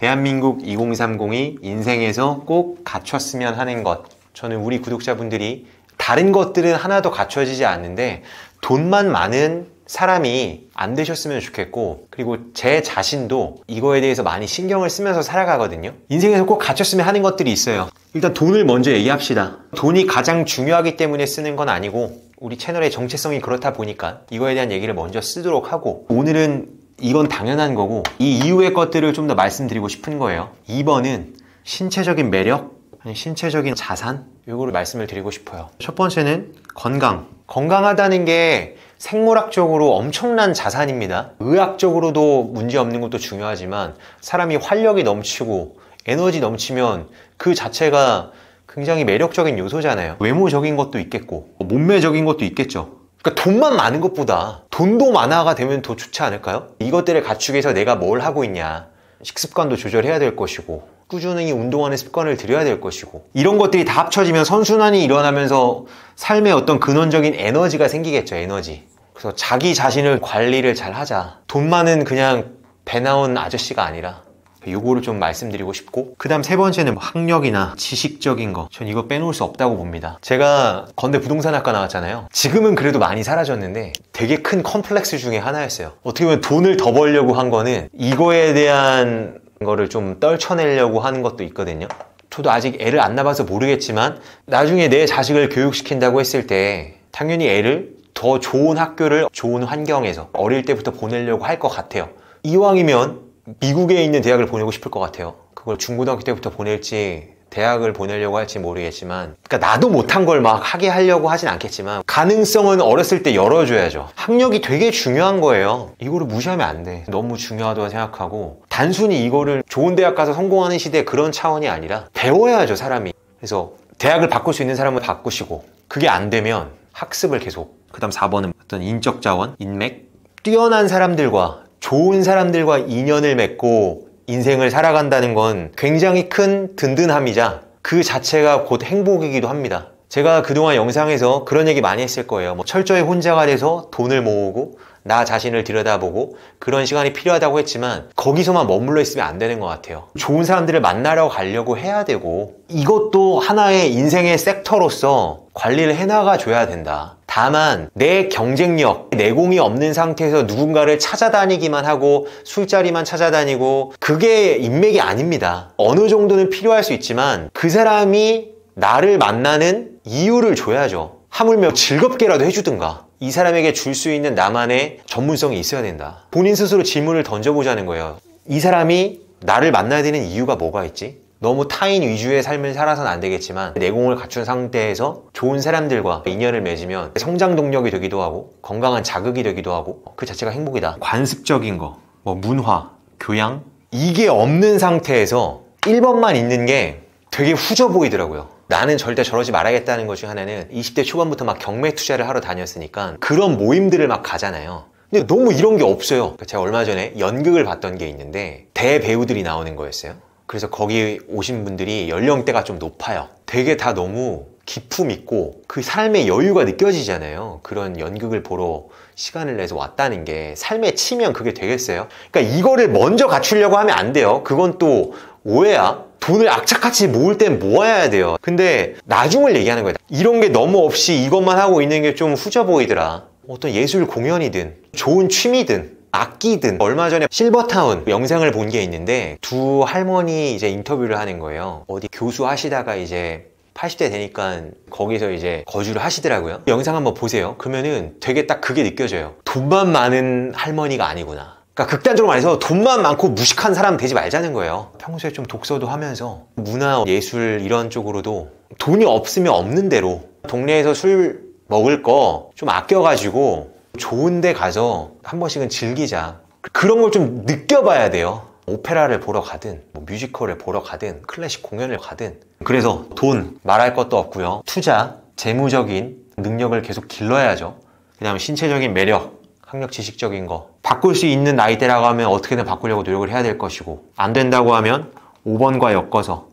대한민국 2030이 인생에서 꼭 갖췄으면 하는 것. 저는 우리 구독자분들이 다른 것들은 하나도 갖춰지지 않는데 돈만 많은 사람이 안 되셨으면 좋겠고 그리고 제 자신도 이거에 대해서 많이 신경을 쓰면서 살아가거든요 인생에서 꼭 갖췄으면 하는 것들이 있어요 일단 돈을 먼저 얘기합시다 돈이 가장 중요하기 때문에 쓰는 건 아니고 우리 채널의 정체성이 그렇다 보니까 이거에 대한 얘기를 먼저 쓰도록 하고 오늘은 이건 당연한 거고 이 이후의 것들을 좀 더 말씀드리고 싶은 거예요 2번은 신체적인 매력 신체적인 자산 이거를 말씀을 드리고 싶어요 첫 번째는 건강 건강하다는 게 생물학적으로 엄청난 자산입니다 의학적으로도 문제없는 것도 중요하지만 사람이 활력이 넘치고 에너지 넘치면 그 자체가 굉장히 매력적인 요소잖아요 외모적인 것도 있겠고 몸매적인 것도 있겠죠 그러니까 돈만 많은 것보다 돈도 많아가 되면 더 좋지 않을까요? 이것들을 갖추기 위해서 내가 뭘 하고 있냐 식습관도 조절해야 될 것이고 꾸준히 운동하는 습관을 들여야 될 것이고 이런 것들이 다 합쳐지면 선순환이 일어나면서 삶의 어떤 근원적인 에너지가 생기겠죠 에너지 그래서 자기 자신을 관리를 잘 하자 돈만은 그냥 배 나온 아저씨가 아니라 요거를 좀 말씀드리고 싶고 그 다음 세 번째는 뭐 학력이나 지식적인 거 전 이거 빼놓을 수 없다고 봅니다 제가 건대 부동산학과 나왔잖아요 지금은 그래도 많이 사라졌는데 되게 큰 컴플렉스 중에 하나였어요 어떻게 보면 돈을 더 벌려고 한 거는 이거에 대한 거를 좀 떨쳐내려고 하는 것도 있거든요 저도 아직 애를 안 낳아서 모르겠지만 나중에 내 자식을 교육시킨다고 했을 때 당연히 애를 더 좋은 학교를 좋은 환경에서 어릴 때부터 보내려고 할 것 같아요 이왕이면 미국에 있는 대학을 보내고 싶을 것 같아요. 그걸 중고등학교 때부터 보낼지 대학을 보내려고 할지 모르겠지만 그러니까 나도 못한 걸 막 하게 하려고 하진 않겠지만 가능성은 어렸을 때 열어줘야죠 학력이 되게 중요한 거예요 이거를 무시하면 안돼 너무 중요하다고 생각하고 단순히 이거를 좋은 대학 가서 성공하는 시대 그런 차원이 아니라 배워야죠 사람이 그래서 대학을 바꿀 수 있는 사람은 바꾸시고 그게 안 되면 학습을 계속 그 다음 4번은 어떤 인적 자원, 인맥 뛰어난 사람들과 좋은 사람들과 인연을 맺고 인생을 살아간다는 건 굉장히 큰 든든함이자 그 자체가 곧 행복이기도 합니다. 제가 그동안 영상에서 그런 얘기 많이 했을 거예요. 뭐 철저히 혼자가 돼서 돈을 모으고 나 자신을 들여다보고 그런 시간이 필요하다고 했지만 거기서만 머물러 있으면 안 되는 것 같아요. 좋은 사람들을 만나러 가려고 해야 되고 이것도 하나의 인생의 섹터로서 관리를 해나가 줘야 된다. 다만 내 경쟁력, 내공이 없는 상태에서 누군가를 찾아다니기만 하고 술자리만 찾아다니고 그게 인맥이 아닙니다. 어느 정도는 필요할 수 있지만 그 사람이 나를 만나는 이유를 줘야죠. 하물며 즐겁게라도 해주든가 이 사람에게 줄 수 있는 나만의 전문성이 있어야 된다. 본인 스스로 질문을 던져보자는 거예요. 이 사람이 나를 만나야 되는 이유가 뭐가 있지? 너무 타인 위주의 삶을 살아서는 안 되겠지만 내공을 갖춘 상태에서 좋은 사람들과 인연을 맺으면 성장 동력이 되기도 하고 건강한 자극이 되기도 하고 그 자체가 행복이다 관습적인 거, 뭐 문화, 교양 이게 없는 상태에서 1번만 있는 게 되게 후져 보이더라고요 나는 절대 저러지 말아야겠다는 것 중 하나는 20대 초반부터 막 경매 투자를 하러 다녔으니까 그런 모임들을 막 가잖아요 근데 너무 이런 게 없어요 제가 얼마 전에 연극을 봤던 게 있는데 대배우들이 나오는 거였어요 그래서 거기 오신 분들이 연령대가 좀 높아요. 되게 다 너무 기품 있고 그 삶의 여유가 느껴지잖아요. 그런 연극을 보러 시간을 내서 왔다는 게 삶에 치면 그게 되겠어요? 그러니까 이거를 먼저 갖추려고 하면 안 돼요. 그건 또 오해야. 돈을 악착같이 모을 땐 모아야 돼요. 근데 나중을 얘기하는 거예요. 이런 게 너무 없이 이것만 하고 있는 게 좀 후져 보이더라. 어떤 예술 공연이든 좋은 취미든 아끼든 얼마 전에 실버타운 영상을 본 게 있는데 두 할머니 이제 인터뷰를 하는 거예요 어디 교수 하시다가 이제 80대 되니까 거기서 이제 거주를 하시더라고요 영상 한번 보세요 그러면은 되게 딱 그게 느껴져요 돈만 많은 할머니가 아니구나 그러니까 극단적으로 말해서 돈만 많고 무식한 사람 되지 말자는 거예요 평소에 좀 독서도 하면서 문화, 예술 이런 쪽으로도 돈이 없으면 없는 대로 동네에서 술 먹을 거 좀 아껴가지고 좋은 데 가서 한 번씩은 즐기자 그런 걸 좀 느껴봐야 돼요 오페라를 보러 가든 뭐 뮤지컬을 보러 가든 클래식 공연을 가든 그래서 돈 말할 것도 없고요 투자 재무적인 능력을 계속 길러야죠 그 다음에 신체적인 매력 학력 지식적인 거 바꿀 수 있는 나이대라고 하면 어떻게든 바꾸려고 노력을 해야 될 것이고 안 된다고 하면 5번과 엮어서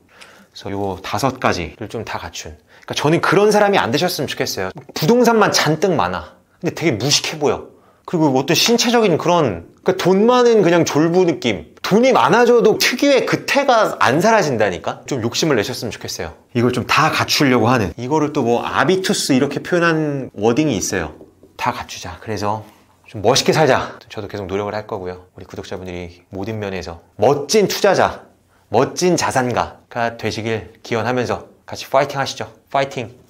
그래서 요 다섯 가지를 좀 다 갖춘 그러니까 저는 그런 사람이 안 되셨으면 좋겠어요 부동산만 잔뜩 많아 근데 되게 무식해 보여. 그리고 어떤 신체적인 그런 그러니까 돈 많은 그냥 졸부 느낌 돈이 많아져도 특유의 그 태가 안 사라진다니까 좀 욕심을 내셨으면 좋겠어요 이걸 좀 다 갖추려고 하는 이거를 또 뭐 아비투스 이렇게 표현한 워딩이 있어요 다 갖추자 그래서 좀 멋있게 살자 저도 계속 노력을 할 거고요 우리 구독자분들이 모든 면에서 멋진 투자자 멋진 자산가가 되시길 기원하면서 같이 파이팅 하시죠 파이팅